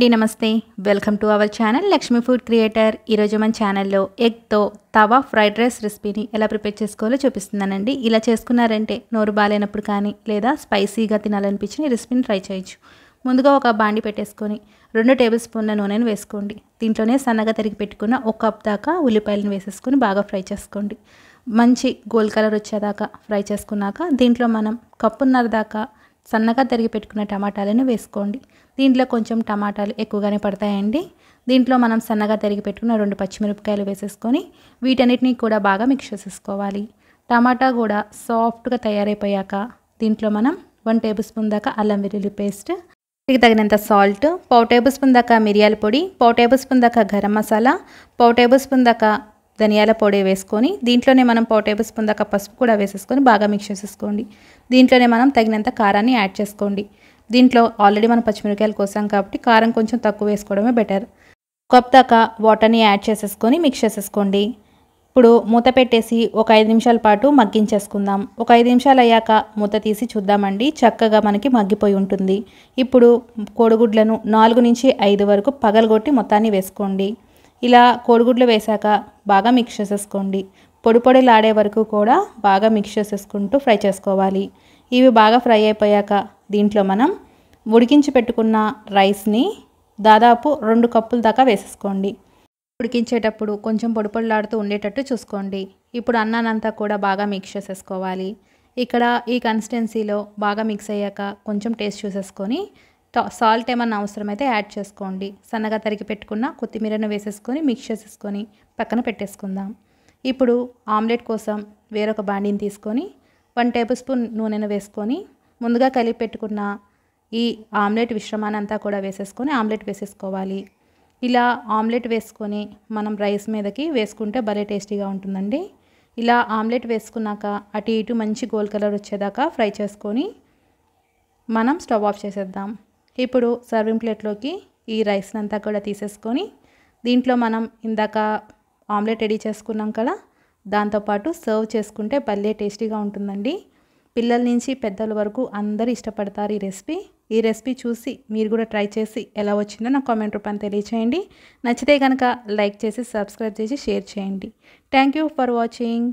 అండి నమస్తే welcome to our channel Lakshmi food creator ఈరోజు మన ఛానల్లో ఎగ్తో తవా ఫ్రైడ్ రైస్ రెసిపీని ఎలా ప్రిపేర్ చేసుకోవాలో చూపిస్తున్నానండి ఇలా చేసుకున్నారంటే నోరు బాగాలేనప్పుడు కానీ లేదా స్పైసీగా తినాలనిపించిన రెసిపీని ట్రై చేయొచ్చు ముందుగా ఒక బాండి పెట్టేసుకొని రెండు టేబుల్ స్పూన్ల నూనెను వేసుకోండి దీంట్లోనే సన్నగా తరిగి పెట్టుకున్న ఒక కప్ దాకా ఉల్లిపాయలను వేసేసుకొని బాగా ఫ్రై చేసుకోండి మంచి గోల్డ్ కలర్ వచ్చేదాకా ఫ్రై చేసుకున్నాక దీంట్లో మనం కప్పున్నర దాకా సన్నగా తరిగి పెట్టుకున్న టమాటాలను వేసుకోండి దీంట్లో కొంచెం టమాటాలు ఎక్కువగానే పడతాయండి దీంట్లో మనం సన్నగా తరిగి పెట్టుకున్న రెండు పచ్చిమిరపకాయలు వేసేసుకొని వీటన్నిటిని కూడా బాగా మిక్స్ చేసేసుకోవాలి టమాటా కూడా సాఫ్ట్గా తయారైపోయాక దీంట్లో మనం వన్ టేబుల్ స్పూన్ దాకా అల్లం వెల్లుల్లి పేస్ట్ తగినంత సాల్ట్ పావు టేబుల్ స్పూన్ దాకా మిరియాల పొడి పావు టేబుల్ స్పూన్ దాకా గరం మసాలా పావు టేబుల్ స్పూన్ దాకా ధనియాల పొడి వేసుకొని దీంట్లోనే మనం పావు టేబుల్ స్పూన్ దాకా పసుపు కూడా వేసేసుకొని బాగా మిక్స్ చేసేసుకోండి దీంట్లోనే మనం తగినంత కారాన్ని యాడ్ చేసుకోండి దీంట్లో ఆల్రెడీ మనం పచ్చిమిరకాయలు కోసాం కాబట్టి కారం కొంచెం తక్కువ వేసుకోవడమే బెటర్ కప్ వాటర్ని యాడ్ చేసేసుకొని మిక్స్ చేసేసుకోండి ఇప్పుడు మూత పెట్టేసి ఒక ఐదు నిమిషాల పాటు మగ్గించేసుకుందాం ఒక ఐదు నిమిషాలు అయ్యాక మూత తీసి చూద్దామండి చక్కగా మనకి మగ్గిపోయి ఉంటుంది ఇప్పుడు కోడిగుడ్లను నాలుగు నుంచి ఐదు వరకు పగలగొట్టి మొత్తాన్ని వేసుకోండి ఇలా కోడిగుడ్లు వేశాక బాగా మిక్స్ చేసేసుకోండి పొడి పొడిలాడే వరకు కూడా బాగా మిక్స్ చేసేసుకుంటూ ఫ్రై చేసుకోవాలి ఇవి బాగా ఫ్రై అయిపోయాక దీంట్లో మనం ఉడికించి పెట్టుకున్న రైస్ని దాదాపు రెండు కప్పుల దాకా వేసేసుకోండి ఉడికించేటప్పుడు కొంచెం పొడిపొడిలాడుతూ ఉండేటట్టు చూసుకోండి ఇప్పుడు అన్నానంతా కూడా బాగా మిక్స్ చేసేసుకోవాలి ఇక్కడ ఈ కన్సిస్టెన్సీలో బాగా మిక్స్ అయ్యాక కొంచెం టేస్ట్ చూసేసుకొని సాల్ట్ ఏమన్నా అవసరమైతే యాడ్ చేసుకోండి సన్నగా తరిగి పెట్టుకున్న కొత్తిమీరను వేసేసుకొని మిక్స్ చేసేసుకొని పక్కన పెట్టేసుకుందాం ఇప్పుడు ఆమ్లెట్ కోసం వేరొక బాండిని తీసుకొని వన్ టేబుల్ స్పూన్ నూనెను వేసుకొని ముందుగా కలిపి పెట్టుకున్న ఈ ఆమ్లెట్ మిశ్రమాన్ని అంతా కూడా వేసేసుకొని ఆమ్లెట్ వేసేసుకోవాలి ఇలా ఆమ్లెట్ వేసుకొని మనం రైస్ మీదకి వేసుకుంటే భలే టేస్టీగా ఉంటుందండి ఇలా ఆమ్లెట్ వేసుకున్నాక అటు ఇటు మంచి గోల్డ్ కలర్ వచ్చేదాకా ఫ్రై చేసుకొని మనం స్టవ్ ఆఫ్ చేసేద్దాం ఇప్పుడు సర్వింగ్ ప్లేట్లోకి ఈ రైస్ని అంతా కూడా తీసేసుకొని దీంట్లో మనం ఇందాక ఆమ్లెట్ రెడీ చేసుకున్నాం కదా దాంతోపాటు సర్వ్ చేసుకుంటే భలే టేస్టీగా ఉంటుందండి పిల్లల నుంచి పెద్దల వరకు అందరూ ఇష్టపడతారు ఈ రెసిపీ ఈ రెసిపీ చూసి మీరు కూడా ట్రై చేసి ఎలా వచ్చిందో నా కామెంట్ రూపాన్ని తెలియచేయండి నచ్చితే కనుక లైక్ చేసి సబ్స్క్రైబ్ చేసి షేర్ చేయండి థ్యాంక్ ఫర్ వాచింగ్